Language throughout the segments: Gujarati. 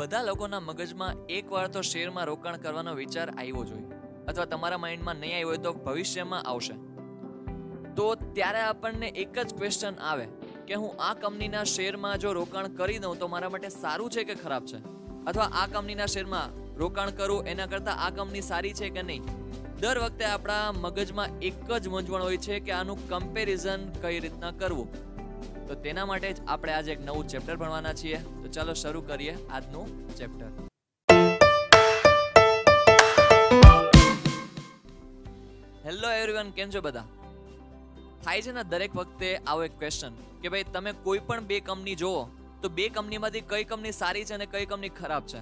બધા લોકોના મગજમાં એકવાર તો શેરમાં રોકાણ કરવાનો વિચાર આવ્યો જોઈએ અથવા તમારા માઇન્ડમાં નહીં આવ્યો હોય તો ભવિષ્યમાં આવશે તો ત્યારે આપણને એક જ ક્વેશ્ચન આવે કે હું આ કંપનીના શેરમાં જો રોકાણ કરી દઉં તો મારા માટે સારું છે કે ખરાબ છે અથવા આ કંપનીના શેરમાં રોકાણ કરું એના કરતાં આ કંપની સારી છે કે નહીં દર વખતે આપણા મગજમાં એક જ મૂંઝવણ હોય છે કે આનું કમ્પેરિઝન કઈ રીતના કરવું તો તેના માટે જ આપણે આજે એક નવું ચેપ્ટર ભણવાના છીએ તો ચાલો શરૂ કરીએ આજનું ચેપ્ટર હેલો એવરીવન કેમ છો બધા થાય છે ને દરેક વખતે આવો એક ક્વેશ્ચન કે ભાઈ તમે કોઈ પણ બે કંપની જુઓ તો બે કંપનીમાંથી કઈ કંપની સારી છે અને કઈ કંપની ખરાબ છે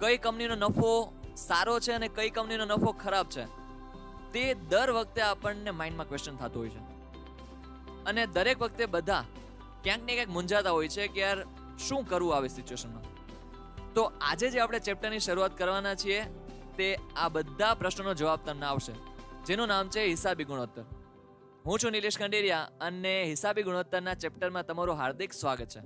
કઈ કંપનીનો નફો સારો છે અને કઈ કંપનીનો નફો ખરાબ છે તે દર વખતે આપણને માઇન્ડમાં ક્વેશ્ચન થતું હોય છે અને દરેક વખતે બધા ક્યાંક ને ક્યાંક મૂંઝાતા હોય છે કે યાર શું કરવું આવી સિચ્યુએશનમાં તો આજે જે આપણે ચેપ્ટરની શરૂઆત કરવાના છીએ તે આ બધા પ્રશ્નોનો જવાબ તમને આવશે જેનું નામ છે હિસાબી ગુણોત્તર હું છું નિલેશ ખંડેરિયા અને હિસાબી ગુણોત્તરના ચેપ્ટરમાં તમારું હાર્દિક સ્વાગત છે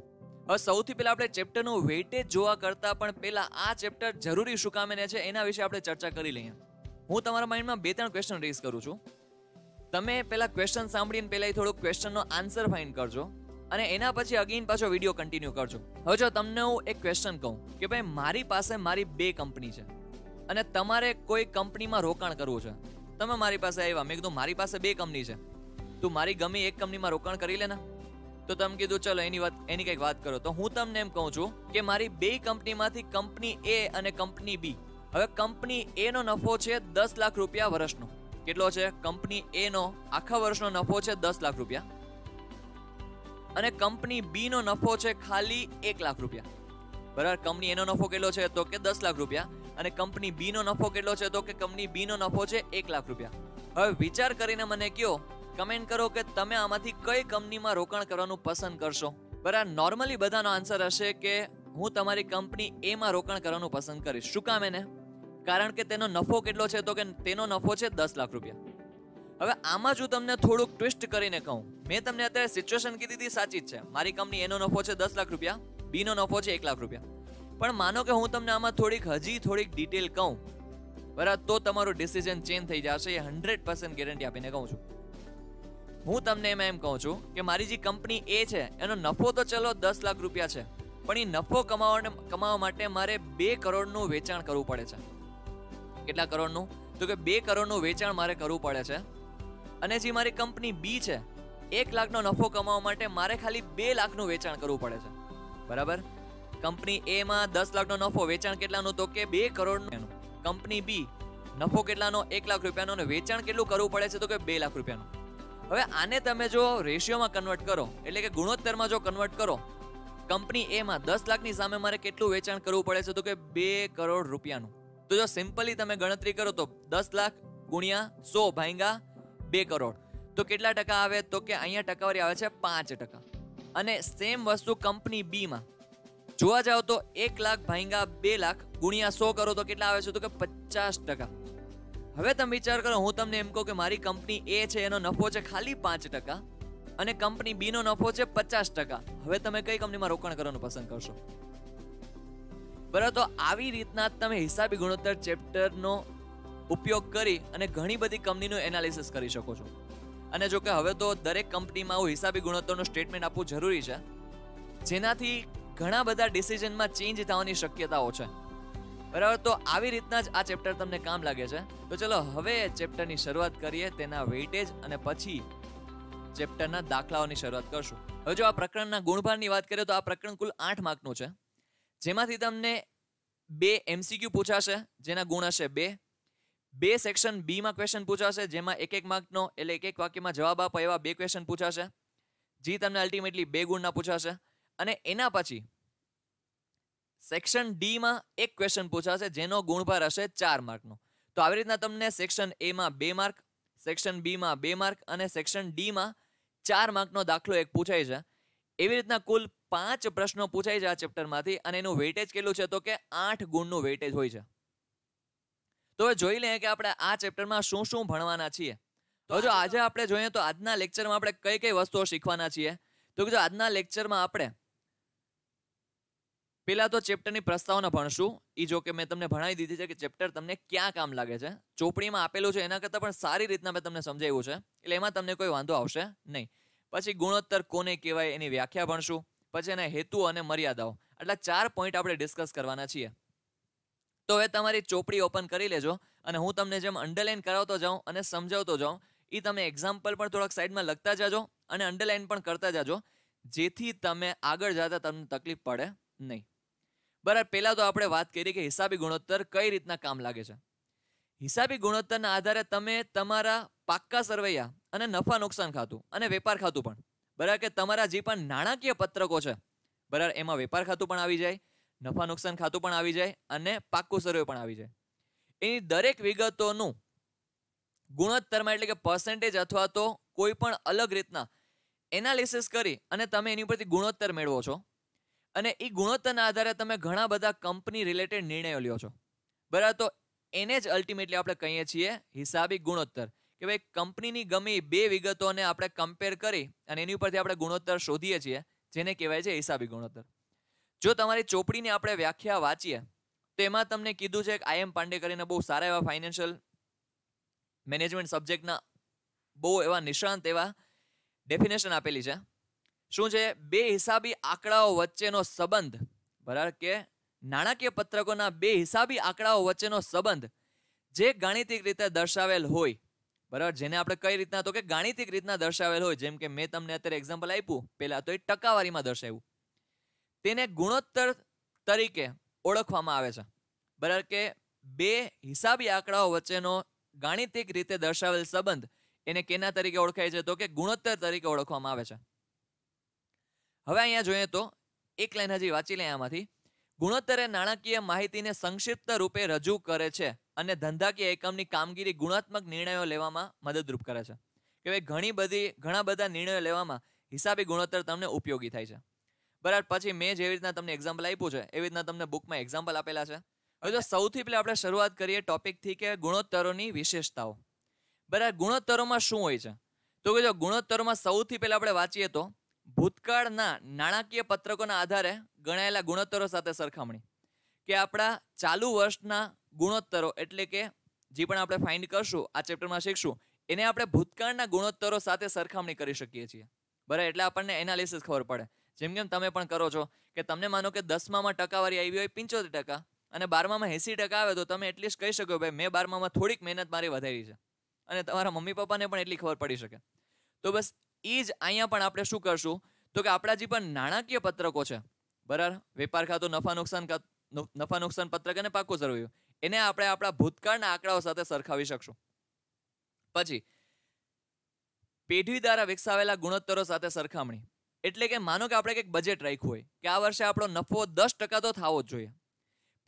હવે સૌથી પહેલા આપણે ચેપ્ટરનું વેઇટેજ જોવા કરતાં પણ પહેલા આ ચેપ્ટર જરૂરી શું કામે છે એના વિશે આપણે ચર્ચા કરી લઈએ હું તમારા માઇન્ડમાં બે ત્રણ ક્વેશ્ચન રેઝ કરું છું તમે પહેલાં ક્વેશ્ચન સાંભળીને પહેલાં થોડુંક ક્વેશ્ચનનો આન્સર ફાઇન કરજો અને એના પછી અગેન પાછો વિડીયો કન્ટિન્યુ કરજો હવે જો તમને હું એક ક્વેશ્ચન કહું કે ભાઈ મારી પાસે મારી બે કંપની છે અને તમારે કોઈ કંપનીમાં રોકાણ કરવું છે તમે મારી પાસે આવ્યા મેં કીધું મારી પાસે બે કંપની છે તું મારી ગમે એક કંપનીમાં રોકાણ કરી લેના તો તમે કીધું ચલો એની વાત એની કંઈક વાત કરો તો હું તમને એમ કહું છું કે મારી બે કંપનીમાંથી કંપની એ અને કંપની બી હવે કંપની એનો નફો છે દસ લાખ રૂપિયા વર્ષનો કેટલો છે કંપની એ નો આખા વર્ષનો નફો છે દસ લાખ રૂપિયા અને કંપની બી નો નફો છે ખાલી એક લાખ રૂપિયા બરાબર કંપની એનો નફો કેટલો છે તો કે દસ લાખ રૂપિયા અને કંપની બી નો નફો કેટલો છે તો કે કંપની બી નો નફો છે એક લાખ રૂપિયા હવે વિચાર કરીને મને કયો કમેન્ટ કરો કે તમે આમાંથી કઈ કંપનીમાં રોકાણ કરવાનું પસંદ કરશો બરાબર નોર્મલી બધાનો આન્સર હશે કે હું તમારી કંપની એમાં રોકાણ કરવાનું પસંદ કરીશ શું કામ એને કારણ કે તેનો નફો કેટલો છે તો કે તેનો નફો છે દસ લાખ રૂપિયા હવે આમાં જ હું તમને થોડુંક ટ્વિસ્ટ કરીને કહું મેં તમને અત્યારે સિચ્યુએશન કીધી હતી સાચી જ છે મારી કંપની એનો નફો છે દસ લાખ રૂપિયા બીનો નફો છે એક લાખ રૂપિયા પણ માનો કે હું તમને આમાં થોડીક હજી થોડીક ડિટેલ કહું બરાબર તો તમારું ડિસિઝન ચેન્જ થઈ જશે એ હંડ્રેડ પર્સન્ટ ગેરંટી આપીને કહું છું હું તમને એમાં એમ કહું છું કે મારી જે કંપની એ છે એનો નફો તો ચલો દસ લાખ રૂપિયા છે પણ એ નફો કમાવા કમાવા માટે મારે બે કરોડનું વેચાણ કરવું પડે છે કેટલા કરોડનું તો કે બે કરોડનું વેચાણ મારે કરવું પડે છે અને જે મારી કંપની બી છે એક લાખનો નફો કમાવા માટે મારે ખાલી બે લાખનું વેચાણ કરવું પડે છે બરાબર કંપની એમાં દસ લાખનો નફો વેચાણ કેટલાનું તો કે બે કરોડનું કંપની બી નફો કેટલાનો એક લાખ રૂપિયાનો અને વેચાણ કેટલું કરવું પડે છે તો કે બે લાખ રૂપિયાનું હવે આને તમે જો રેશિયોમાં કન્વર્ટ કરો એટલે કે ગુણોત્તરમાં જો કન્વર્ટ કરો કંપની એમાં દસ લાખની સામે મારે કેટલું વેચાણ કરવું પડે છે તો કે બે કરોડ રૂપિયાનું તો જો સિમ્પલી તમે ગણતરી કરો તો દસ લાખ ગુણ્યા સો ભાંગા બે કરોડ તો કેટલા ટકા આવે તો કે અહીંયા ટકાવારી આવે છે પાંચ ટકા અને સેમ વસ્તુ કંપની બીમાં જોવા જાઓ તો એક લાખ ભાંગા બે લાખ ગુણ્યા સો કરો તો કેટલા આવે છે તો કે પચાસ ટકા હવે તમે વિચાર કરો હું તમને એમ કહું કે મારી કંપની એ છે એનો નફો છે ખાલી પાંચ ટકા અને કંપની બીનો નફો છે પચાસ ટકા હવે તમે કઈ કંપનીમાં રોકાણ કરવાનું પસંદ કરશો બરાબર તો આવી રીતના તમે હિસાબી ગુણોત્તર ચેપ્ટરનો ઉપયોગ કરી અને ઘણી બધી કંપનીનું એનાલિસિસ કરી શકો છો અને જો કે હવે તો દરેક કંપનીમાં હું હિસાબી ગુણોત્તરનું સ્ટેટમેન્ટ આપવું જરૂરી છે જેનાથી ઘણા બધા ડિસિઝનમાં ચેન્જ થવાની શક્યતાઓ છે બરાબર તો આવી રીતના જ આ ચેપ્ટર તમને કામ લાગે છે તો ચલો હવે ચેપ્ટરની શરૂઆત કરીએ તેના વેઇટેજ અને પછી ચેપ્ટરના દાખલાઓની શરૂઆત કરશું હવે જો આ પ્રકરણના ગુણભારની વાત કરીએ તો આ પ્રકરણ કુલ આઠ માર્કનું છે જેમાંથી તમને બે એમસીક્યુ પૂછાશે જેના ગુણ હશે બે બે સેક્શન બીમાં ક્વેશ્ચન પૂછાશે જેમાં એક એક માર્કનો એટલે એક એક વાક્યમાં જવાબ આપો એવા બે ક્વેશ્ચન પૂછાશે જે તમને અલ્ટિમેટલી બે ગુણના પૂછાશે અને એના પછી સેક્શન ડીમાં એક ક્વેશ્ચન પૂછાશે જેનો ગુણભાર હશે ચાર માર્કનો તો આવી રીતના તમને સેક્શન એમાં બે માર્ક સેક્શન બીમાં બે માર્ક અને સેક્શન ડીમાં ચાર માર્કનો દાખલો એક પૂછાય છે એવી રીતના કુલ પાંચ પ્રશ્નો પૂછાય છે આ ચેપ્ટરમાંથી અને એનું વેટેજ કેટલું છે તો કે આઠ ગુણનું વેટેજ હોય છે તો હવે જોઈ લઈએ કે આપણે આ ચેપ્ટરમાં શું શું ભણવાના છીએ તો જો આજે આપણે જોઈએ તો આજના લેક્ચરમાં આપણે કઈ કઈ વસ્તુઓ શીખવાના છીએ તો કે જો આજના લેક્ચરમાં આપણે પહેલાં તો ચેપ્ટરની પ્રસ્તાવના ભણશું એ જો કે મેં તમને ભણાવી દીધી છે કે ચેપ્ટર તમને ક્યાં કામ લાગે છે ચોપડીમાં આપેલું છે એના કરતાં પણ સારી રીતના મેં તમને સમજાવ્યું છે એટલે એમાં તમને કોઈ વાંધો આવશે નહીં પછી ગુણોત્તર કોને કહેવાય એની વ્યાખ્યા ભણશું પછી એના હેતુ અને મર્યાદાઓ આટલા ચાર પોઈન્ટ આપણે ડિસ્કસ કરવાના છીએ તો હવે તમારી ચોપડી ઓપન કરી લેજો અને હું તમને જેમ અંડરલાઇન કરાવતો જાઉં અને સમજાવતો જાઉં એ તમે એક્ઝામ્પલ પણ થોડાક સાઈડમાં લખતા જાજો અને અંડરલાઇન પણ કરતા જાજો જેથી તમે આગળ જતા તમને તકલીફ પડે નહીં બરાબર પહેલાં તો આપણે વાત કરી કે હિસાબી ગુણોત્તર કઈ રીતના કામ લાગે છે હિસાબી ગુણોત્તરના આધારે તમે તમારા પાક્કા સરવૈયા અને નફા નુકસાન ખાતું અને વેપાર ખાતું પણ બરાબર કે તમારા જે પણ નાણાકીય પત્રકો છે બરાબર એમાં વેપાર ખાતું પણ આવી જાય નફા નુકસાન ખાતું પણ આવી જાય અને પાક્કું સર્વે પણ આવી જાય એની દરેક વિગતોનું ગુણોત્તરમાં એટલે કે પર્સન્ટેજ અથવા તો કોઈ પણ અલગ રીતના એનાલિસિસ કરી અને તમે એની ઉપરથી ગુણોત્તર મેળવો છો અને એ ગુણોત્તરના આધારે તમે ઘણા બધા કંપની રિલેટેડ નિર્ણયો લ્યો છો બરાબર તો એને જ અલ્ટિમેટલી આપણે કહીએ છીએ હિસાબી ગુણોત્તર કે ભાઈ કંપનીની ગમી બે વિગતોને આપણે કમ્પેર કરી અને એની ઉપરથી આપણે ગુણોત્તર શોધીએ છીએ જેને કહેવાય છે હિસાબી ગુણોત્તર જો તમારી ચોપડીની આપણે વ્યાખ્યા વાંચીએ તો એમાં તમને કીધું છે કે આઈ એમ પાંડે કરીને બહુ સારા એવા ફાઇનાન્શિયલ મેનેજમેન્ટ સબ્જેક્ટના બહુ એવા નિષ્ણાંત એવા ડેફિનેશન આપેલી છે શું છે બે હિસાબી આંકડાઓ વચ્ચેનો સંબંધ બરાબર કે નાણાકીય પત્રકોના બે હિસાબી આંકડાઓ વચ્ચેનો સંબંધ જે ગાણિતિક રીતે દર્શાવેલ હોય બરાબર જેને આપણે કઈ રીતના તો કે ગાણિતિક રીતના દર્શાવેલ હોય જેમ કે મેં તમને અત્યારે એક્ઝામ્પલ આપ્યું પહેલા તો એ ટકાવારીમાં દર્શાવ્યું તેને ગુણોત્તર તરીકે ઓળખવામાં આવે છે બરાબર કે બે હિસાબી આંકડાઓ વચ્ચેનો ગાણિતિક રીતે દર્શાવેલ સંબંધ એને કેના તરીકે ઓળખાય છે તો કે ગુણોત્તર તરીકે ઓળખવામાં આવે છે હવે અહીંયા જોઈએ તો એક લાઈન હજી વાંચી લઈએ આમાંથી ગુણોત્તરે નાણાકીય માહિતીને સંક્ષિપ્ત રૂપે રજૂ કરે છે અને ધંધાકીય એકમની કામગીરી ગુણાત્મક નિર્ણયો લેવામાં મદદરૂપ કરે છે કે ભાઈ ઘણી બધી ઘણા બધા નિર્ણયો લેવામાં હિસાબી ગુણોત્તર તમને ઉપયોગી થાય છે બરાબર પછી મેં જેવી રીતના તમને એક્ઝામ્પલ આપ્યું છે એવી રીતના તમને બુકમાં એક્ઝામ્પલ આપેલા છે હવે જો સૌથી પહેલાં આપણે શરૂઆત કરીએ ટોપિકથી કે ગુણોત્તરોની વિશેષતાઓ બરાબર ગુણોત્તરોમાં શું હોય છે તો કે જો ગુણોત્તરોમાં સૌથી પહેલાં આપણે વાંચીએ તો ભૂતકાળના નાણાકીય પત્રકોના આધારે ગણાયેલા ગુણોત્તરો સાથે સરખામણી કે આપણા ચાલુ વર્ષના ગુણોત્તરો એટલે કે જે પણ આપણે ફાઇન્ડ કરશું આ ચેપ્ટરમાં શીખશું એને આપણે ભૂતકાળના ગુણોત્તરો સાથે સરખામણી કરી શકીએ છીએ બરાબર એટલે આપણને એનાલિસિસ ખબર પડે જેમ કેમ તમે પણ કરો છો કે તમને માનો કે દસમામાં ટકાવારી આવી હોય પંચોતેર ટકા અને બારમામાં એંસી ટકા આવે તો તમે એટલીસ્ટ કહી શકો ભાઈ મેં બારમામાં થોડીક મહેનત મારી વધારી છે અને તમારા મમ્મી પપ્પાને પણ એટલી ખબર પડી શકે તો બસ એ જ અહીંયા પણ આપણે શું કરશું તો કે આપણા જે પણ નાણાકીય પત્રકો છે બરાબર વેપાર ખાતું નફા નુકસાન નફા નુકસાન પત્રક અને પાકું સરવૈયું એને આપણે આપણા ભૂતકાળના આંકડાઓ સાથે સરખાવી શકશું પછી પેઢી દ્વારા વિકસાવેલા ગુણોત્તરો સાથે સરખામણી એટલે કે માનો કે આપણે કંઈક બજેટ રાખ્યું હોય કે આ વર્ષે આપણો નફો દસ ટકા તો થવો જ જોઈએ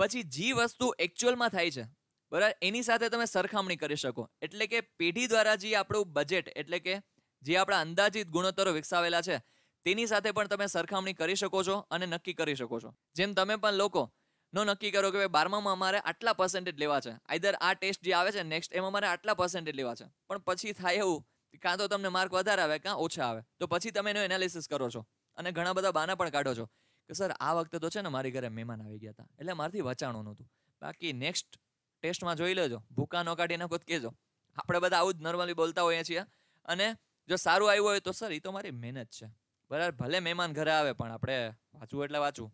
પછી જે વસ્તુ એકચ્યુઅલમાં થાય છે બરાબર એની સાથે તમે સરખામણી કરી શકો એટલે કે પેઢી દ્વારા જે આપણું બજેટ એટલે કે જે આપણા અંદાજિત ગુણોત્તરો વિકસાવેલા છે તેની સાથે પણ તમે સરખામણી કરી શકો છો અને નક્કી કરી શકો છો જેમ તમે પણ લોકો નો નક્કી કરો કે ભાઈ બારમામાં અમારે આટલા પર્સન્ટેજ લેવા છે આઈધર આ ટેસ્ટ જે આવે છે નેક્સ્ટ એમાં મારે આટલા પર્સન્ટેજ લેવા છે પણ પછી થાય એવું કાં તો તમને માર્ક વધારે આવે કાં ઓછા આવે તો પછી તમે એનું એનાલિસિસ કરો છો અને ઘણા બધા બાના પણ કાઢો છો કે સર આ વખતે તો છે ને મારી ઘરે મહેમાન આવી ગયા હતા એટલે મારથી વચાણું નહોતું બાકી નેક્સ્ટ ટેસ્ટમાં જોઈ લેજો ભૂકા નો કાઢીને ખુદ કહેજો આપણે બધા આવું જ નોર્મલી બોલતા હોઈએ છીએ અને જો સારું આવ્યું હોય તો સર એ તો મારી મહેનત છે બરાબર ભલે મહેમાન ઘરે આવે પણ આપણે વાંચવું એટલે વાંચવું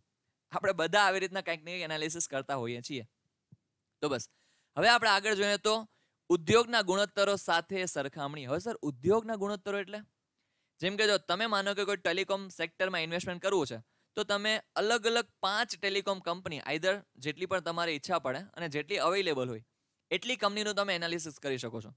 આપણે બધા આવી રીતના કંઈક ને એનાલિસિસ કરતા હોઈએ છીએ તો બસ હવે આપણે આગળ જોઈએ તો ઉદ્યોગના ગુણોત્તરો સાથે સરખામણી હવે સર ઉદ્યોગના ગુણોત્તરો એટલે જેમ કે જો તમે માનો કે કોઈ ટેલિકોમ સેક્ટરમાં ઇન્વેસ્ટમેન્ટ કરવું છે તો તમે અલગ અલગ પાંચ ટેલિકોમ કંપની આઈધર જેટલી પણ તમારી ઈચ્છા પડે અને જેટલી અવેલેબલ હોય એટલી કંપનીનું તમે એનાલિસિસ કરી શકો છો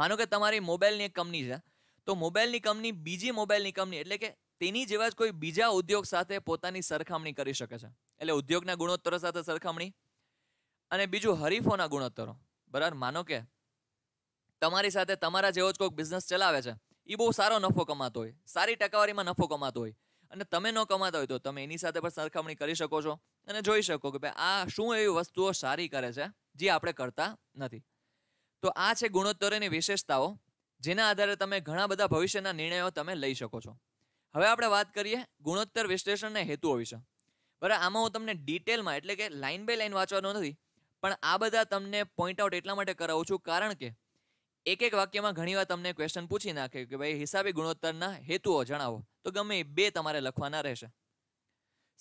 માનો કે તમારી મોબાઈલની એક કંપની છે તો મોબાઈલની કંપની બીજી મોબાઈલની કંપની એટલે કે તેની જેવા જ કોઈ બીજા ઉદ્યોગ સાથે પોતાની સરખામણી કરી શકે છે એટલે ઉદ્યોગના ગુણોત્તરો સાથે સરખામણી અને બીજું હરીફોના ગુણોત્તરો બરાબર માનો કે તમારી સાથે તમારા જેવો જ કોઈક બિઝનેસ ચલાવે છે એ બહુ સારો નફો કમાતો હોય સારી ટકાવારીમાં નફો કમાતો હોય અને તમે ન કમાતા હોય તો તમે એની સાથે પણ સરખામણી કરી શકો છો અને જોઈ શકો કે ભાઈ આ શું એવી વસ્તુઓ સારી કરે છે જે આપણે કરતા નથી તો આ છે ગુણોત્તરોની વિશેષતાઓ જેના આધારે તમે ઘણા બધા ભવિષ્યના નિર્ણયો તમે લઈ શકો છો હવે આપણે વાત કરીએ ગુણોત્તર વિશ્લેષણના હેતુઓ વિશે બરાબર આમાં હું તમને ડિટેલમાં એટલે કે લાઇન બાય લાઇન વાંચવાનો નથી પણ આ બધા તમને પોઈન્ટ આઉટ એટલા માટે કરાવું છું કારણ કે એક એક વાક્યમાં ઘણીવાર તમને ક્વેશ્ચન પૂછી નાખે કે ભાઈ હિસાબી ગુણોત્તરના હેતુઓ જણાવો તો ગમે એ બે તમારે લખવાના રહેશે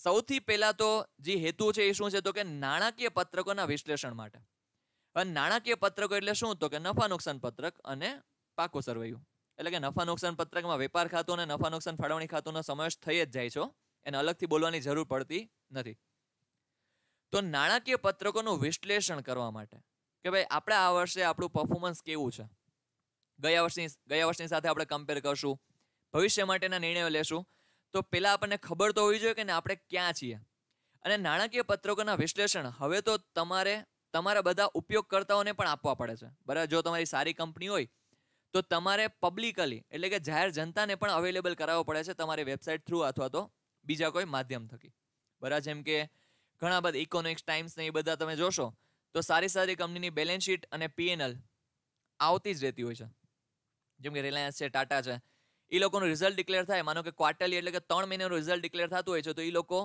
સૌથી પહેલાં તો જે હેતુ છે એ શું છે તો કે નાણાકીય પત્રકોના વિશ્લેષણ માટે નાણાકીય પત્રકો એટલે શું તો કે નફા નુકસાન પત્રક અને પાકો સરવૈયું એટલે કે નફા નુકસાન પત્રકમાં વેપાર ખાતું અને નફા નુકસાન ફાળવણી ખાતોનો સમાવેશ થઈ જ જાય છે એને અલગથી બોલવાની જરૂર પડતી નથી તો નાણાકીય પત્રકોનું વિશ્લેષણ કરવા માટે કે ભાઈ આપણે આ વર્ષે આપણું પરફોર્મન્સ કેવું છે ગયા વર્ષની ગયા વર્ષની સાથે આપણે કમ્પેર કરશું ભવિષ્ય માટેના નિર્ણયો લેશું તો પહેલાં આપણને ખબર તો હોવી જોઈએ કે આપણે ક્યાં છીએ અને નાણાકીય પત્રકોના વિશ્લેષણ હવે તો તમારે તમારા બધા ઉપયોગકર્તાઓને પણ આપવા પડે છે બરાબર જો તમારી સારી કંપની હોય તો તમારે પબ્લિકલી એટલે કે જાહેર જનતાને પણ અવેલેબલ કરાવવો પડે છે તમારી વેબસાઇટ થ્રુ અથવા તો બીજા કોઈ માધ્યમ થકી બરાબર જેમ કે ઘણા બધા ઇકોનોમિક્સ ટાઈમ્સ ને એ બધા તમે જોશો તો સારી સારી કંપનીની બેલેન્સ શીટ અને પીએનએલ આવતી જ રહેતી હોય છે જેમ કે રિલાયન્સ છે ટાટા છે એ લોકોનું રિઝલ્ટ ડિક્લેર થાય માનો કે ક્વાર્ટરલી એટલે કે ત્રણ મહિનાનું રિઝલ્ટ ડિક્લેર થતું હોય છે તો એ લોકો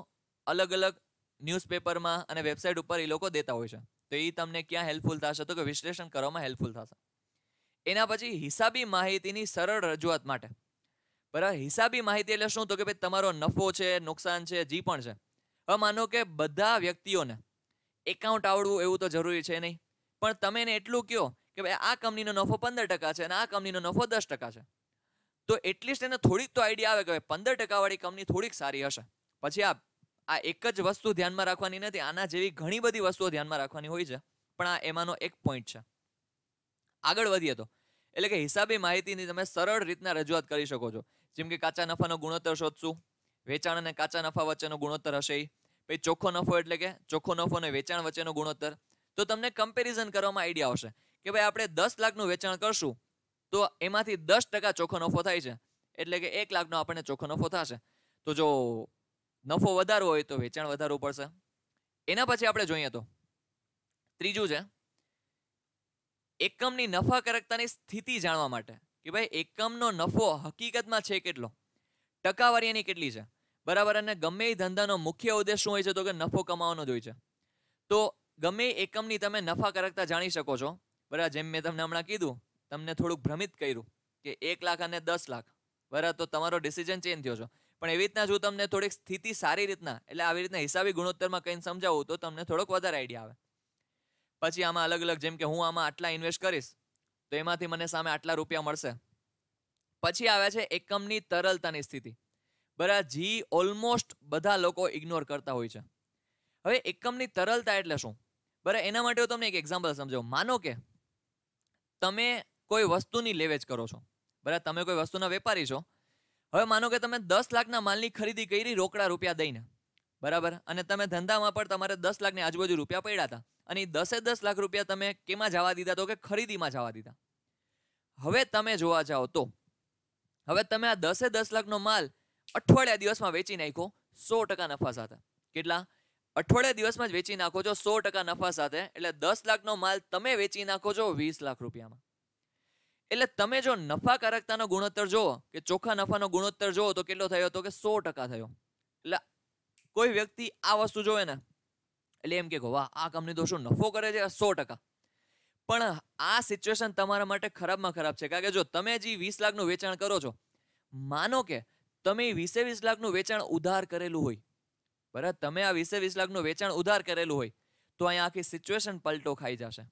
અલગ અલગ ન્યૂઝપેપરમાં અને વેબસાઇટ ઉપર એ લોકો દેતા હોય છે તો એ તમને ક્યાં હેલ્પફુલ થશે તો કે વિશ્લેષણ કરવામાં હેલ્પફુલ થશે એના પછી હિસાબી માહિતીની સરળ રજૂઆત માટે બરાબર હિસાબી માહિતી એટલે શું તો કે ભાઈ તમારો નફો છે નુકસાન છે જી પણ છે હવે માનો કે બધા વ્યક્તિઓને એકાઉન્ટ આવડવું એવું તો જરૂરી છે નહીં પણ તમે એને એટલું કહો કે ભાઈ આ કંપનીનો નફો પંદર ટકા છે અને આ કંપનીનો નફો દસ ટકા છે તો એટલીસ્ટ એને થોડીક તો આઈડિયા આવે કે ભાઈ પંદર ટકાવાળી કંપની થોડીક સારી હશે પછી આ આ એક જ વસ્તુ ધ્યાનમાં રાખવાની નથી આના જેવી ઘણી બધી વસ્તુઓ ધ્યાનમાં રાખવાની હોય છે પણ આ એમાંનો એક પોઈન્ટ છે આગળ વધીએ તો એટલે કે હિસાબી માહિતીની તમે સરળ રીતના રજૂઆત કરી શકો છો જેમ કે કાચા નફાનો ગુણોત્તર શોધશું વેચાણ અને કાચા નફા વચ્ચેનો ગુણોત્તર હશે પછી ચોખ્ખો નફો એટલે કે ચોખ્ખો નફો અને વેચાણ વચ્ચેનો ગુણોત્તર તો તમને કમ્પેરિઝન કરવામાં આઈડિયા આવશે કે ભાઈ આપણે દસ લાખનું વેચાણ કરશું તો એમાંથી દસ ટકા ચોખ્ખો નફો થાય છે એટલે કે એક લાખનો આપણને ચોખ્ખો નફો થશે તો જો નફો વધારવો હોય તો વેચાણ વધારવું પડશે એના પછી આપણે જોઈએ તો ત્રીજું છે એકમની નફાકારકતાની સ્થિતિ જાણવા માટે કે ભાઈ એકમનો નફો હકીકતમાં છે કેટલો ટકાવારી એની કેટલી છે બરાબર અને ગમે એ ધંધાનો મુખ્ય ઉદ્દેશ શું હોય છે તો કે નફો કમાવાનો જ હોય છે તો ગમે એકમની તમે નફાકારકતા જાણી શકો છો બરાબર જેમ મેં તમને હમણાં કીધું તમને થોડુંક ભ્રમિત કર્યું કે એક લાખ અને દસ લાખ બરાબર તો તમારો ડિસિઝન ચેન્જ થયો છો પણ એવી રીતના જો તમને થોડીક સ્થિતિ સારી રીતના એટલે આવી રીતના હિસાબી ગુણોત્તરમાં કંઈ સમજાવું તો તમને થોડોક વધારે આઈડિયા આવે પછી આમાં અલગ અલગ જેમ કે હું આમાં આટલા ઇન્વેસ્ટ કરીશ તો એમાંથી મને સામે આટલા રૂપિયા મળશે પછી આવે છે એકમની તરલતાની સ્થિતિ બરાબર જી ઓલમોસ્ટ બધા લોકો ઇગ્નોર કરતા હોય છે હવે એકમની તરલતા એટલે શું બરાબર એના માટે હું તમને એક એક્ઝામ્પલ સમજાવું માનો કે તમે કોઈ વસ્તુની લેવેચ કરો છો બરાબર તમે કોઈ વસ્તુના વેપારી છો હવે માનો કે તમે દસ લાખના માલની ખરીદી કરી રોકડા રૂપિયા દઈને બરાબર અને તમે ધંધામાં પણ તમારે દસ લાખની આજુબાજુ રૂપિયા પડ્યા હતા અને દસે દસ લાખ રૂપિયા તમે કેમાં જવા દીધા તો કે ખરીદીમાં જવા દીધા હવે તમે જોવા જાઓ તો હવે તમે આ દસે દસ લાખનો માલ અઠવાડિયા દિવસમાં વેચી નાખો સો ટકા નફા સાથે કેટલા અઠવાડિયા દિવસમાં જ વેચી નાખો છો સો ટકા નફા સાથે એટલે દસ લાખનો માલ તમે વેચી નાખો છો વીસ લાખ રૂપિયામાં એટલે તમે જો નફાકારકતાનો ગુણોત્તર જુઓ કે ચોખ્ખા નફાનો ગુણોત્તર જુઓ તો કેટલો થયો તો કે સો ટકા થયો એટલે કોઈ વ્યક્તિ આ વસ્તુ જોવે ને એટલે એમ કે વાહ આ કંપની તો શું નફો કરે છે સો ટકા પણ આ સિચ્યુએશન તમારા માટે ખરાબમાં ખરાબ છે કારણ કે જો તમે જે વીસ લાખનું વેચાણ કરો છો માનો કે તમે વીસે વીસ લાખનું વેચાણ ઉધાર કરેલું હોય બરાબર તમે આ વીસે વીસ લાખનું વેચાણ ઉધાર કરેલું હોય તો અહીંયા આખી સિચ્યુએશન પલટો ખાઈ જશે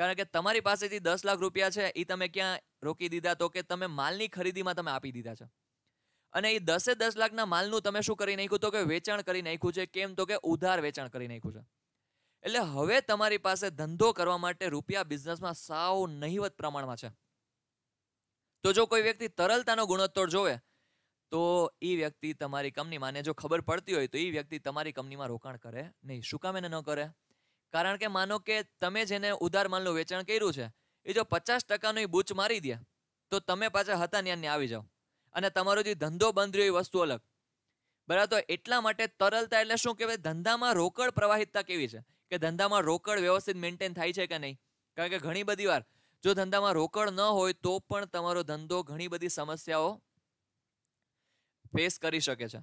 કારણ કે તમારી પાસેથી દસ લાખ રૂપિયા છે એ તમે ક્યાં રોકી દીધા તો કે તમે માલની ખરીદીમાં તમે આપી દીધા છે અને એ દસે દસ લાખના માલનું તમે શું કરી નાખ્યું તો કે વેચાણ કરી નાખ્યું છે કેમ તો કે ઉધાર વેચાણ કરી નાખ્યું છે એટલે હવે તમારી પાસે ધંધો કરવા માટે રૂપિયા બિઝનેસમાં સાવ નહીવત પ્રમાણમાં છે તો જો કોઈ વ્યક્તિ તરલતાનો ગુણોત્તર જોવે તો એ વ્યક્તિ તમારી કંપનીમાં જો ખબર પડતી હોય તો એ વ્યક્તિ તમારી કંપનીમાં રોકાણ કરે નહીં શું કામ એને ન કરે કારણ કે માનો કે તમે જેને ઉધાર માલનું વેચાણ કર્યું છે એ જો પચાસ એ બૂચ મારી દે તો તમે પાછા હતા ત્યાં આવી જાઓ અને તમારો જે ધંધો બંધ રહ્યો એ વસ્તુ અલગ બરાબર તો એટલા માટે તરલતા એટલે શું કહેવાય ધંધામાં રોકડ પ્રવાહિતતા કેવી છે કે ધંધામાં રોકડ વ્યવસ્થિત મેન્ટેન થાય છે કે નહીં કારણ કે ઘણી બધી વાર જો ધંધામાં રોકડ ન હોય તો પણ તમારો ધંધો ઘણી બધી સમસ્યાઓ ફેસ કરી શકે છે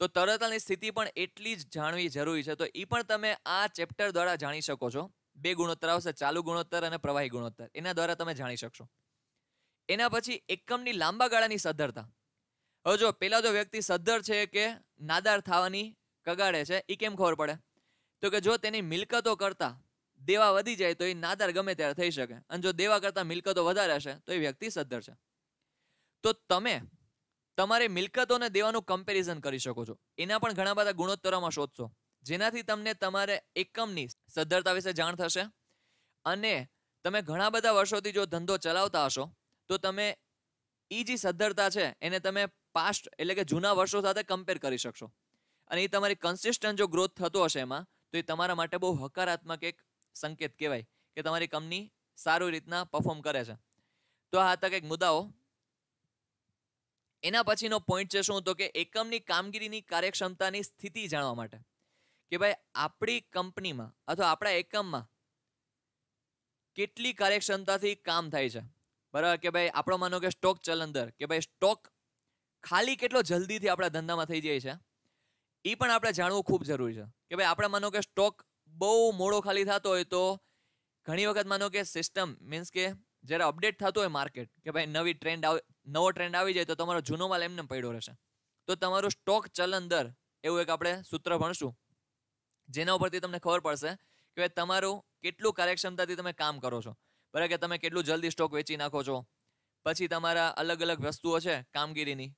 તો તરતની સ્થિતિ પણ એટલી જ જાણવી જરૂરી છે તો એ પણ તમે આ ચેપ્ટર દ્વારા જાણી શકો છો બે ગુણોત્તર આવશે ચાલુ ગુણોત્તર અને પ્રવાહી ગુણોત્તર એના દ્વારા તમે જાણી શકશો એના પછી એકમની લાંબા ગાળાની સદ્ધરતા હવે જો પેલા જો વ્યક્તિ સદ્ધર છે કે નાદાર થવાની કગાડે છે એ કેમ ખબર પડે તો કે જો તેની મિલકતો કરતા દેવા વધી જાય તો એ નાદાર ગમે ત્યારે થઈ શકે અને જો દેવા કરતા મિલકતો વધારે હશે તો એ વ્યક્તિ સદ્ધર છે તો તમે તમારી મિલકતોને દેવાનું કમ્પેરિઝન કરી શકો છો એના પણ ઘણા બધા ગુણોત્તરોમાં શોધશો જેનાથી તમને તમારે એકમની સદ્ધરતા વિશે જાણ થશે અને તમે ઘણા બધા વર્ષોથી જો ધંધો ચલાવતા હશો તો તમે એ જે સદ્ધરતા છે એને તમે પાસ્ટ એટલે કે જૂના વર્ષો સાથે કમ્પેર કરી શકશો અને એ તમારી કન્સિસ્ટન્ટ જો ગ્રોથ થતો હશે એમાં તો એ તમારા માટે બહુ હકારાત્મક એક સંકેત કહેવાય કે તમારી કંપની સારી રીતના પરફોર્મ કરે છે તો આ હતા કંઈક મુદ્દાઓ એના પછીનો પોઈન્ટ છે શું તો કે એકમની કામગીરીની કાર્યક્ષમતાની સ્થિતિ જાણવા માટે કે ભાઈ આપણી કંપનીમાં અથવા આપણા એકમમાં કેટલી કાર્યક્ષમતાથી કામ થાય છે બરાબર કે ભાઈ આપણો માનો કે સ્ટોક ચલંદર કે ભાઈ સ્ટોક ખાલી કેટલો જલ્દીથી આપણા ધંધામાં થઈ જાય છે એ પણ આપણે જાણવું ખૂબ જરૂરી છે કે ભાઈ આપણે માનો કે સ્ટોક બહુ મોડો ખાલી થતો હોય તો ઘણી વખત માનો કે સિસ્ટમ મીન્સ કે જ્યારે અપડેટ થતો હોય માર્કેટ કે ભાઈ નવી ટ્રેન્ડ આવે નવો ટ્રેન્ડ આવી જાય તો તમારો જૂનો માલ એમને પડ્યો રહેશે તો તમારું સ્ટોક ચલન દર એવું એક આપણે સૂત્ર ભણશું જેના ઉપરથી તમને ખબર પડશે કે ભાઈ તમારું કેટલું કાર્યક્ષમતાથી તમે કામ કરો છો બરાબર કે તમે કેટલું જલ્દી સ્ટોક વેચી નાખો છો પછી તમારા અલગ અલગ વસ્તુઓ છે કામગીરીની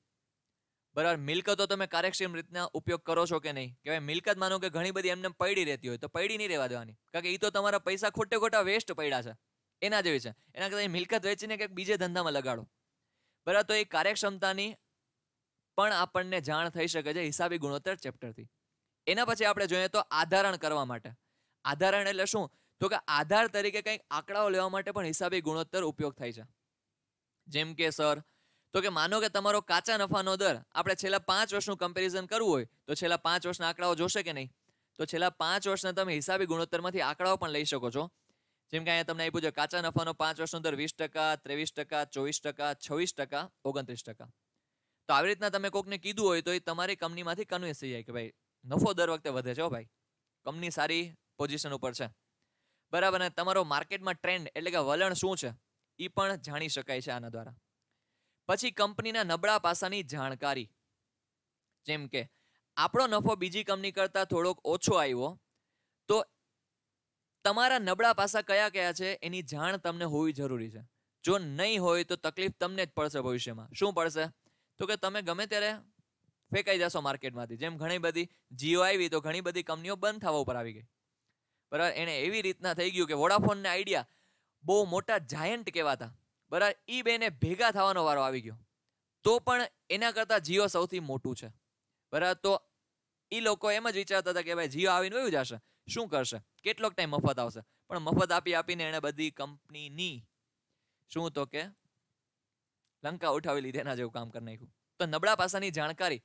બરાબર મિલકતો તમે કાર્યક્ષમ રીતના ઉપયોગ કરો છો કે નહીં કહેવાય મિલકત માનો કે ઘણી બધી એમને પડી રહેતી હોય તો પડી નહીં રહેવા દેવાની કારણ કે એ તો તમારા પૈસા ખોટે ખોટા વેસ્ટ પડ્યા છે એના જેવી છે એના કરતાં મિલકત વેચીને કંઈક બીજે ધંધામાં લગાડો બરાબર તો એ કાર્યક્ષમતાની પણ આપણને જાણ થઈ શકે છે હિસાબી ગુણોત્તર ચેપ્ટરથી એના પછી આપણે જોઈએ તો આધારણ કરવા માટે આધારણ એટલે શું તો કે આધાર તરીકે કંઈક આંકડાઓ લેવા માટે પણ હિસાબી ગુણોત્તર ઉપયોગ થાય છે જેમ કે સર તો કે માનો કે તમારો કાચા નફાનો દર આપણે છેલ્લા પાંચ વર્ષનું કમ્પેરિઝન કરવું હોય તો છેલ્લા પાંચ વર્ષના આંકડાઓ જોશે કે નહીં તો છેલ્લા પાંચ વર્ષના તમે હિસાબી ગુણોત્તરમાંથી આંકડાઓ પણ લઈ શકો છો જેમ કે અહીંયા તમને આપ્યું છે કાચા નફાનો પાંચ વર્ષનો દર વીસ ટકા ત્રેવીસ ટકા ચોવીસ ટકા છવ્વીસ ટકા ઓગણત્રીસ ટકા તો આવી રીતના તમે કોકને કીધું હોય તો એ તમારી કંપનીમાંથી કન્વિન્સ થઈ જાય કે ભાઈ નફો દર વખતે વધે છે ભાઈ કંપની સારી પોઝિશન ઉપર છે બરાબર અને તમારો માર્કેટમાં ટ્રેન્ડ એટલે કે વલણ શું છે એ પણ જાણી શકાય છે આના દ્વારા પછી કંપનીના નબળા પાસાની જાણકારી જેમ કે આપણો નફો બીજી કંપની કરતાં થોડોક ઓછો આવ્યો તો તમારા નબળા પાસા કયા કયા છે એની જાણ તમને હોવી જરૂરી છે જો નહીં હોય તો તકલીફ તમને જ પડશે ભવિષ્યમાં શું પડશે તો કે તમે ગમે ત્યારે ફેંકાઈ જશો માર્કેટમાંથી જેમ ઘણી બધી જીઓ આવી તો ઘણી બધી કંપનીઓ બંધ થવા ઉપર આવી ગઈ બરાબર એને એવી રીતના થઈ ગયું કે વોડાફોનને આઈડિયા બહુ મોટા જાયન્ટ કહેવાતા બરાબર એ બેને ભેગા થવાનો વારો આવી ગયો તો પણ એના કરતાં જીઓ સૌથી મોટું છે બરાબર તો એ લોકો એમ જ વિચારતા હતા કે ભાઈ જીઓ આવીને વયું જશે શું કરશે કેટલોક ટાઈમ મફત આવશે પણ મફત આપી આપીને એણે બધી કંપનીની શું તો કે લંકા ઉઠાવી લીધે એના જેવું કામ કરી નાખ્યું તો નબળા પાસાની જાણકારી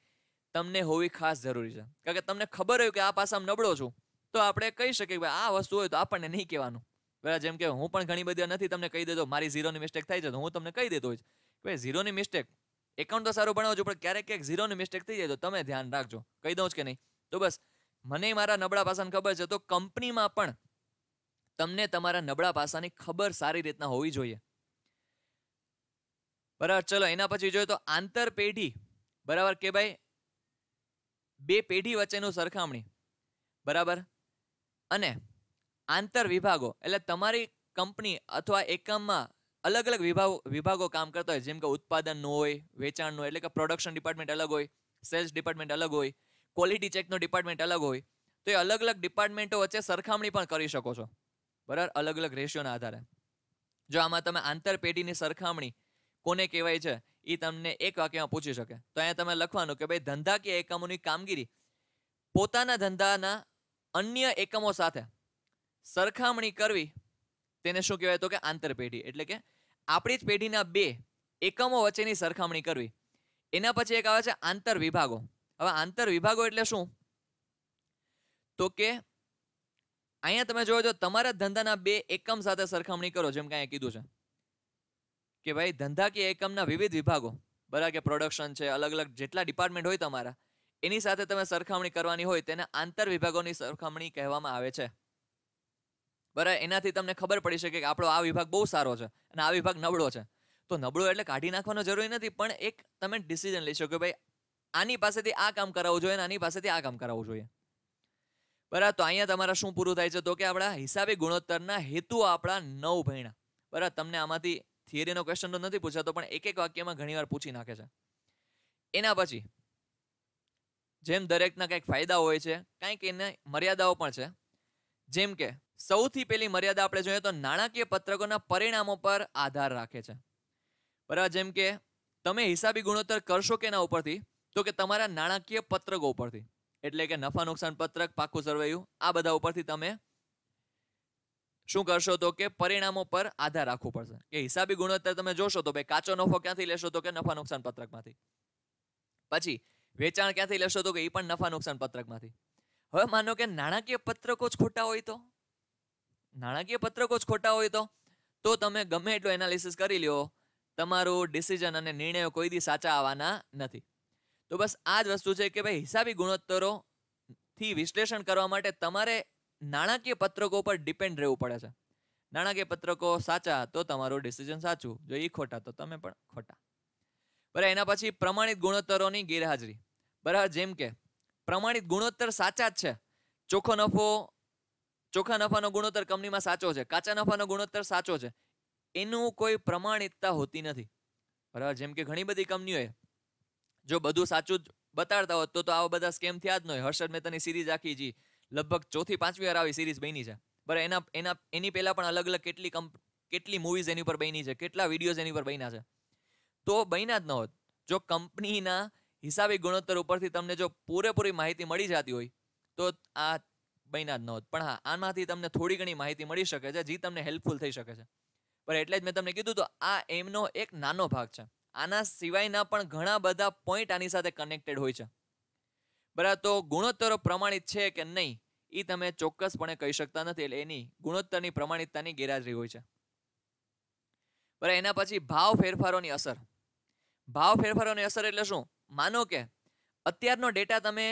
તમને હોવી ખાસ જરૂરી છે કારણ કે તમને ખબર હોય કે આ પાસામાં નબળો છું તો આપણે કહી શકીએ કે આ વસ્તુ હોય તો આપણને નહીં કહેવાનું બરાબર જેમ કે હું પણ ઘણી બધી નથી તમને કહી દેતો મારી ઝીરોની મિસ્ટેક થઈ છે તો હું તમને કહી દેતો હોય ભાઈ ઝીરોની મિસ્ટેક એકાઉન્ટ તો સારું ભણાવું છું પણ ક્યારેક ક્યાંક ઝીરોની મિસ્ટેક થઈ જાય તો તમે ધ્યાન રાખજો કહી દઉં કે નહીં તો બસ મને મારા નબળા પાસાની ખબર છે તો કંપનીમાં પણ તમને તમારા નબળા પાસાની ખબર સારી રીતના હોવી જોઈએ બરાબર ચલો એના પછી જોઈએ તો આંતર પેઢી બરાબર કે ભાઈ બે પેઢી વચ્ચેનું સરખામણી બરાબર અને આંતર વિભાગો એટલે તમારી કંપની અથવા એકમમાં અલગ અલગ વિભાગો વિભાગો કામ કરતા હોય જેમ કે ઉત્પાદનનું હોય વેચાણનું એટલે કે પ્રોડક્શન ડિપાર્ટમેન્ટ અલગ હોય સેલ્સ ડિપાર્ટમેન્ટ અલગ હોય ક્વોલિટી ચેકનો ડિપાર્ટમેન્ટ અલગ હોય તો એ અલગ અલગ ડિપાર્ટમેન્ટો વચ્ચે સરખામણી પણ કરી શકો છો બરાબર અલગ અલગ રેશિયોના આધારે જો આમાં તમે આંતર પેઢીની સરખામણી કોને કહેવાય છે એ તમને એક વાક્યમાં પૂછી શકે તો અહીંયા તમે લખવાનું કે ભાઈ ધંધાકીય એકમોની કામગીરી પોતાના ધંધાના અન્ય એકમો સાથે સરખામણી કરવી તેને શું કહેવાય તો કે આંતરપેઢી એટલે કે આપણી જ પેઢીના બે એકમો વચ્ચેની સરખામણી કરવી એના પછી એક આવે છે આંતર વિભાગો હવે આંતર વિભાગો એટલે શું તો કે અહીંયા તમે જોજો તમારા ધંધાના બે એકમ સાથે સરખામણી કરો જેમ કે અહીંયા કીધું છે કે ભાઈ ધંધાકીય એકમના વિવિધ વિભાગો બરાબર પ્રોડક્શન છે અલગ અલગ જેટલા ડિપાર્ટમેન્ટ હોય તમારા એની સાથે તમે સરખામણી કરવાની હોય તેને આંતર વિભાગોની સરખામણી કહેવામાં આવે છે બરાબર એનાથી તમને ખબર પડી શકે કે આપણો આ વિભાગ બહુ સારો છે અને આ વિભાગ નબળો છે તો નબળો એટલે કાઢી નાખવાનો જરૂરી નથી પણ એક તમે ડિસિઝન લઈ શકો ભાઈ આની પાસેથી આ કામ કરાવવું જોઈએ અને આની પાસેથી આ કામ કરાવવું જોઈએ બરાબર તો અહીંયા તમારા શું પૂરું થાય છે તો કે આપણા હિસાબી ગુણોત્તરના હેતુ આપણા નવ ભણ્યા બરાબર તમને આમાંથી થિયરીનો ક્વેશ્ચન તો નથી પૂછાતો પણ એક એક વાક્યમાં ઘણીવાર પૂછી નાખે છે એના પછી જેમ દરેકના કંઈક ફાયદા હોય છે કંઈક એને મર્યાદાઓ પણ છે જેમ કે સૌથી પહેલી મર્યાદા આપણે જોઈએ તો નાણાકીય પત્રકોના પરિણામો પર આધાર રાખે છે બરાબર જેમ કે તમે હિસાબી ગુણોત્તર કરશો કે એના ઉપરથી તો કે તમારા નાણાકીય પત્રકો ઉપરથી એટલે કે નફા નુકસાન પત્રક પાકું સરવૈયું આ બધા ઉપરથી તમે શું કરશો તો કે પરિણામો પર આધાર રાખવું પડશે કે હિસાબી ગુણોત્તર તમે જોશો તો ભાઈ કાચો નફો ક્યાંથી લેશો તો કે નફા નુકસાન પત્રકમાંથી પછી વેચાણ ક્યાંથી લેશો તો કે એ પણ નફા નુકસાન પત્રકમાંથી હવે માનો કે નાણાકીય પત્રકો જ ખોટા હોય તો નાણાકીય પત્રકો જ ખોટા હોય તો તો તમે ગમે એટલું એનાલિસિસ કરી લ્યો તમારું ડિસિઝન અને નિર્ણયો કોઈ દી સાચા આવવાના નથી તો બસ આ જ વસ્તુ છે કે ભાઈ હિસાબી ગુણોત્તરો થી વિશ્લેષણ કરવા માટે તમારે નાણાકીય પત્રકો પર ડિપેન્ડ રહેવું પડે છે નાણાકીય પત્રકો સાચા તો તમારું ડિસિઝન સાચું જો એ ખોટા તો તમે પણ ખોટા બરાબર એના પછી પ્રમાણિત ગુણોત્તરોની ગેરહાજરી બરાબર જેમ કે પ્રમાણિત ગુણોત્તર સાચા જ છે ચોખ્ખો નફો ચોખ્ખા નફાનો ગુણોત્તર કંપનીમાં સાચો છે કાચા નફાનો ગુણોત્તર સાચો છે એનું કોઈ પ્રમાણિકતા હોતી નથી બરાબર જેમ કે ઘણી બધી કંપનીઓએ જો બધું સાચું જ બતાડતા હોત તો તો આવા બધા સ્કેમ થયા જ નહીં હર્ષદ મહેતાની સિરીઝ આખી જી લગભગ ચોથી પાંચમી વાર આવી સિરીઝ બની છે બરાબર એના એના એની પહેલાં પણ અલગ અલગ કેટલી કંપ કેટલી મૂવીઝ એની ઉપર બની છે કેટલા વિડીયોઝ એની ઉપર બન્યા છે તો બન્યા જ ન હોત જો કંપનીના હિસાબી ગુણોત્તર ઉપરથી તમને જો પૂરેપૂરી માહિતી મળી જતી હોય તો આ બન્યા જ ન હોત પણ હા આમાંથી તમને થોડી ઘણી માહિતી મળી શકે છે જે તમને હેલ્પફુલ થઈ શકે છે પણ એટલે જ મેં તમને કીધું તો આ એમનો એક નાનો ભાગ છે આના સિવાયના પણ ઘણા બધા પોઈન્ટ આની સાથે કનેક્ટેડ હોય છે બરાબર તો ગુણોત્તરો પ્રમાણિત છે કે નહીં એ તમે ચોક્કસપણે કહી શકતા નથી એટલે એની ગુણોત્તરની પ્રમાણિકતાની ગેરહાજરી હોય છે બરાબર એના પછી ભાવ ફેરફારોની અસર ભાવ ફેરફારોની અસર એટલે શું માનો કે અત્યારનો ડેટા તમે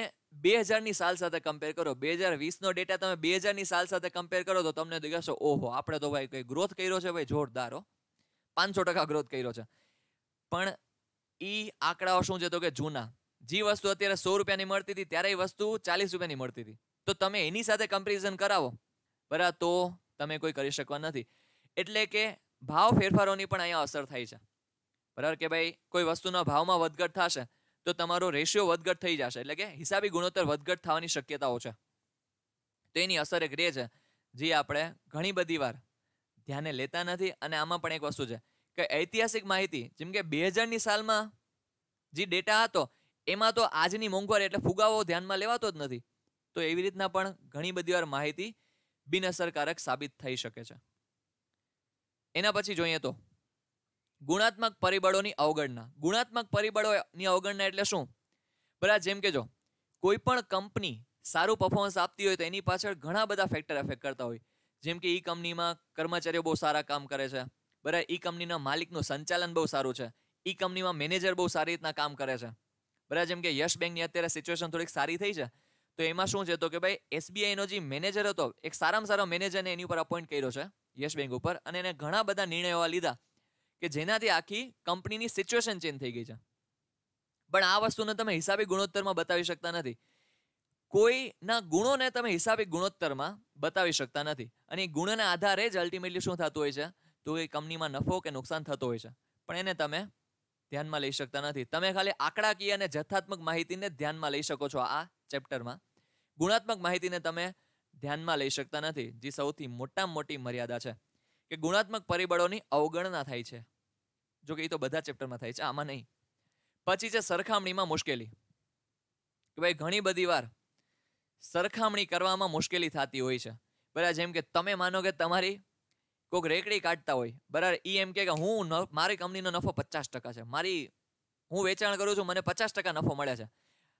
બે હજારની સાલ સાથે કમ્પેર કરો બે હજાર વીસનો ડેટા તમે બે હજારની સાલ સાથે કમ્પેર કરો તો તમને કહેશો ઓહો આપણે તો ભાઈ કંઈ ગ્રોથ કર્યો છે ભાઈ જોરદાર હો પાંચસો ટકા ગ્રોથ કર્યો છે પણ એ આંકડાઓ શું છે તો કે જૂના જે વસ્તુ અત્યારે સો રૂપિયાની મળતી હતી ત્યારે એ વસ્તુ ચાલીસ રૂપિયાની મળતી હતી તો તમે એની સાથે કમ્પેરિઝન કરાવો બરાબર તો તમે કોઈ કરી શકવા નથી એટલે કે ભાવ ફેરફારોની પણ અહીંયા અસર થાય છે બરાબર કે ભાઈ કોઈ વસ્તુના ભાવમાં વધઘટ થશે તો તમારો રેશિયો વધઘટ થઈ જશે એટલે કે હિસાબી ગુણોત્તર વધઘટ થવાની શક્યતાઓ છે તો એની અસર એક રહે છે જે આપણે ઘણી બધી વાર ધ્યાને લેતા નથી અને આમાં પણ એક વસ્તુ છે કે ઐતિહાસિક માહિતી જેમ કે બે હજારની સાલમાં જે ડેટા હતો એમાં તો આજની મોંઘવારી એટલે ફુગાવો ધ્યાનમાં લેવાતો જ નથી તો એવી રીતના પણ ઘણી બધી વાર માહિતી બિનઅસરકારક સાબિત થઈ શકે છે એના પછી જોઈએ તો ગુણાત્મક પરિબળોની અવગણના ગુણાત્મક પરિબળોની અવગણના એટલે શું બરાબર જેમ કે જો કોઈ પણ કંપની સારું પરફોર્મન્સ આપતી હોય તો એની પાછળ ઘણા બધા ફેક્ટર એફેક્ટ કરતા હોય જેમ કે એ કંપનીમાં કર્મચારીઓ બહુ સારા કામ કરે છે બરાબર એ કંપનીના માલિકનું સંચાલન બહુ સારું છે એ કંપનીમાં મેનેજર બહુ સારી રીતના કામ કરે છે બરાબર જેમ કે યશ બેંકની અત્યારે સિચ્યુએશન થોડીક સારી થઈ છે તો એમાં શું છે તો કે ભાઈ એસબીઆઈનો જે મેનેજર હતો એક સારામાં સારા મેનેજરને એની ઉપર અપોઇન્ટ કર્યો છે યશ બેંક ઉપર અને એને ઘણા બધા નિર્ણયો લીધા કે જેનાથી આખી કંપનીની સિચ્યુએશન ચેન્જ થઈ ગઈ છે પણ આ વસ્તુને તમે હિસાબી ગુણોત્તરમાં બતાવી શકતા નથી કોઈના ગુણોને તમે હિસાબી ગુણોત્તરમાં બતાવી શકતા નથી અને એ ગુણોના આધારે જ અલ્ટિમેટલી શું થતું હોય છે તો એ કંપનીમાં નફો કે નુકસાન થતો હોય છે પણ એને તમે ધ્યાનમાં લઈ શકતા નથી તમે ખાલી આંકડાકીય અને જથ્થાત્મક માહિતીને ધ્યાનમાં લઈ શકો છો આ ચેપ્ટરમાં ગુણાત્મક માહિતીને તમે ધ્યાનમાં લઈ શકતા નથી જે સૌથી મોટામાં મોટી મર્યાદા છે કે ગુણાત્મક પરિબળોની અવગણના થાય છે જો કે એ તો બધા ચેપ્ટરમાં થાય છે આમાં નહીં પછી છે સરખામણીમાં મુશ્કેલી કે ભાઈ ઘણી બધી વાર સરખામણી કરવામાં મુશ્કેલી થતી હોય છે બરાબર જેમ કે તમે માનો કે તમારી કોઈક રેકડી કાઢતા હોય બરાબર એ એમ કે હું મારી કંપનીનો નફો પચાસ ટકા છે મારી હું વેચાણ કરું છું મને પચાસ ટકા નફો મળે છે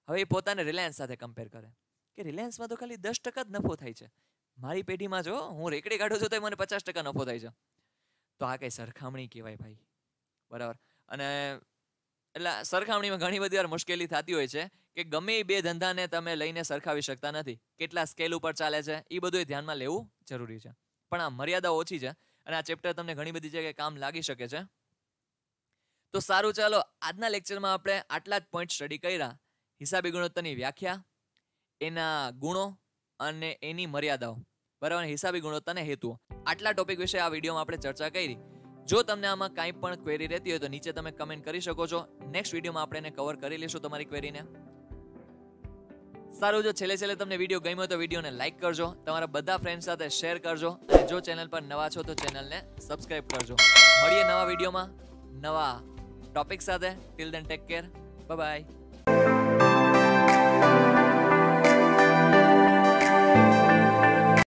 હવે એ પોતાને રિલાયન્સ સાથે કમ્પેર કરે કે રિલાયન્સમાં તો ખાલી દસ ટકા જ નફો થાય છે મારી પેઢીમાં જો હું રેકડી કાઢું છું તો મને પચાસ ટકા નફો થાય છે તો આ કંઈ સરખામણી કહેવાય ભાઈ બરાબર અને એટલે સરખામણીમાં ઘણી બધી વાર મુશ્કેલી થતી હોય છે કે ગમે એ બે ધંધાને તમે લઈને સરખાવી શકતા નથી કેટલા સ્કેલ ઉપર ચાલે છે એ બધું ધ્યાનમાં લેવું જરૂરી છે પણ આ મર્યાદા ઓછી છે અને આ ચેપ્ટર તમને ઘણી બધી જગ્યાએ કામ લાગી શકે છે તો સારું ચાલો આજના લેક્ચરમાં આપણે આટલા જ પોઈન્ટ સ્ટડી કર્યા હિસાબી ગુણોત્તરની વ્યાખ્યા એના ગુણો અને એની મર્યાદાઓ બરાબર હિસાબી ગુણવત્તાને હેતુ આટલા ટોપિક વિશે આ વિડીયોમાં આપણે ચર્ચા કરી જો તમને આમાં કાંઈ પણ ક્વેરી રહેતી હોય તો નીચે તમે કમેન્ટ કરી શકો છો નેક્સ્ટ વિડીયોમાં આપણે કવર કરી લઈશું તમારી ક્વેરીને સારું જો છેલ્લે છેલ્લે તમને વિડીયો ગમ્યો તો વિડીયોને લાઇક કરજો તમારા બધા ફ્રેન્ડ સાથે શેર કરજો અને જો ચેનલ પર નવા છો તો ચેનલને સબસ્ક્રાઇબ કરજો મળીએ નવા વિડીયોમાં નવા ટોપિક સાથે till then take care by